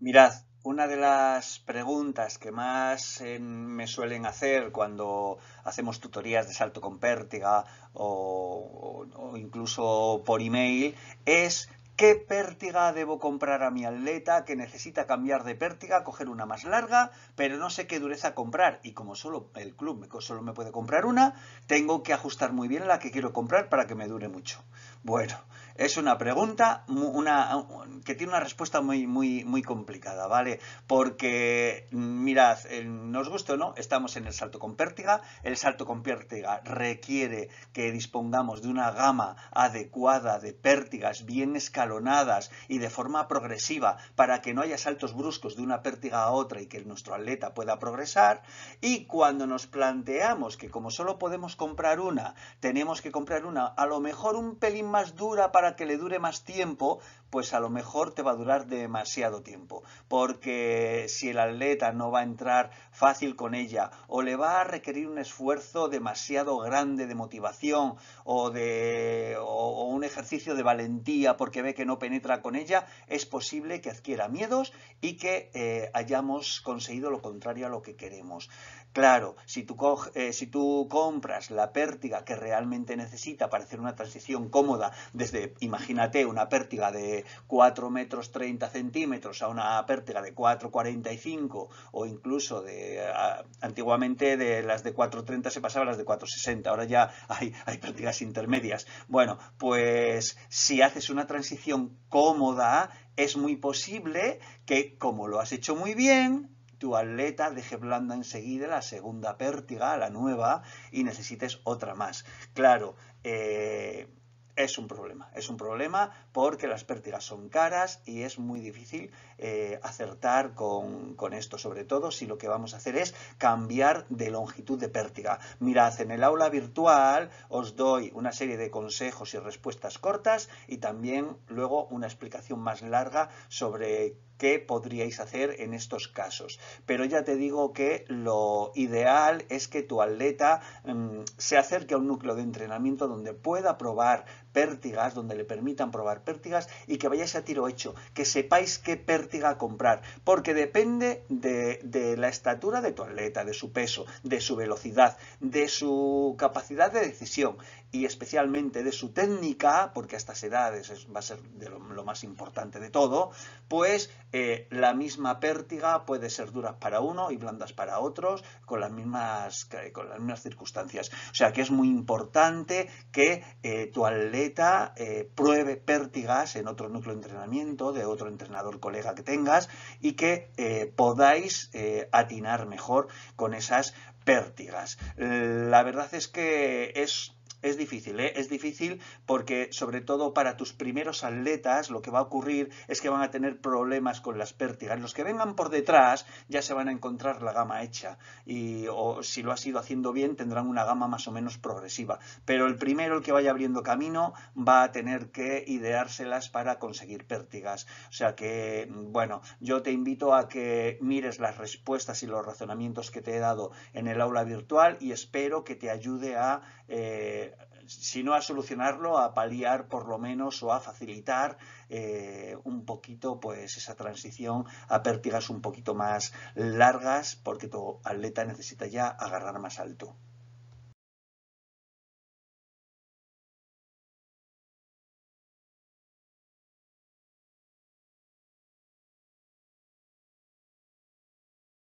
Mirad, una de las preguntas que más me suelen hacer cuando hacemos tutorías de salto con pértiga o, incluso por email es ¿qué pértiga debo comprar a mi atleta que necesita cambiar de pértiga, coger una más larga, pero no sé qué dureza comprar? Y como solo el club solo me puede comprar una, tengo que ajustar muy bien la que quiero comprar para que me dure mucho. Bueno, es una pregunta que tiene una respuesta muy, muy, muy complicada, ¿vale? Porque, mirad, eh, nos gusta o no, estamos en el salto con pértiga. El salto con pértiga requiere que dispongamos de una gama adecuada de pértigas bien escalonadas y de forma progresiva para que no haya saltos bruscos de una pértiga a otra y que nuestro atleta pueda progresar. Y cuando nos planteamos que como solo podemos comprar una, tenemos que comprar una a lo mejor un pelín más dura para que le dure más tiempo, pues a lo mejor te va a durar demasiado tiempo, porque si el atleta no va a entrar fácil con ella o le va a requerir un esfuerzo demasiado grande de motivación o de o, un ejercicio de valentía porque ve que no penetra con ella, es posible que adquiera miedos y que eh, hayamos conseguido lo contrario a lo que queremos. Claro, si tú, eh, si tú compras la pértiga que realmente necesita para hacer una transición cómoda desde, imagínate, una pértiga de 4 metros 30 centímetros a una pértiga de 4,45 o incluso de antiguamente de las de 4,30 se pasaba a las de 4,60, ahora ya hay, hay pértigas intermedias. Bueno, pues si haces una transición cómoda, es muy posible que como lo has hecho muy bien, tu atleta deje blanda enseguida la segunda pértiga, la nueva, y necesites otra más. Claro, eh, es un problema. Es un problema porque las pértigas son caras y es muy difícil eh, acertar con, con, esto, sobre todo si lo que vamos a hacer es cambiar de longitud de pértiga. Mirad, en el aula virtual os doy una serie de consejos y respuestas cortas y también luego una explicación más larga sobre qué podríais hacer en estos casos. Pero ya te digo que lo ideal es que tu atleta mm, se acerque a un núcleo de entrenamiento donde pueda probar pértigas, donde le permitan probar pértigas y que vayáis a tiro hecho, que sepáis qué pértiga comprar, porque depende de, de la estatura de tu atleta, de su peso, de su velocidad, de su capacidad de decisión y especialmente de su técnica, porque a estas edades va a ser lo, más importante de todo, pues eh, la misma pértiga puede ser dura para uno y blandas para otros, con las mismas, eh, con las mismas circunstancias. O sea que es muy importante que eh, tu atleta pruebe pértigas en otro núcleo de entrenamiento, de otro entrenador colega que tengas, y que podáis atinar mejor con esas pértigas. La verdad es que es es difícil, ¿eh? es difícil porque sobre todo para tus primeros atletas lo que va a ocurrir es que van a tener problemas con las pértigas. Los que vengan por detrás ya se van a encontrar la gama hecha y o si lo has ido haciendo bien tendrán una gama más o menos progresiva. Pero el primero, el que vaya abriendo camino, va a tener que ideárselas para conseguir pértigas. O sea que, bueno, yo te invito a que mires las respuestas y los razonamientos que te he dado en el aula virtual y espero que te ayude a... Eh, sino a solucionarlo, a paliar por lo menos o a facilitar eh, un poquito pues esa transición a pértigas un poquito más largas porque tu atleta necesita ya agarrar más alto.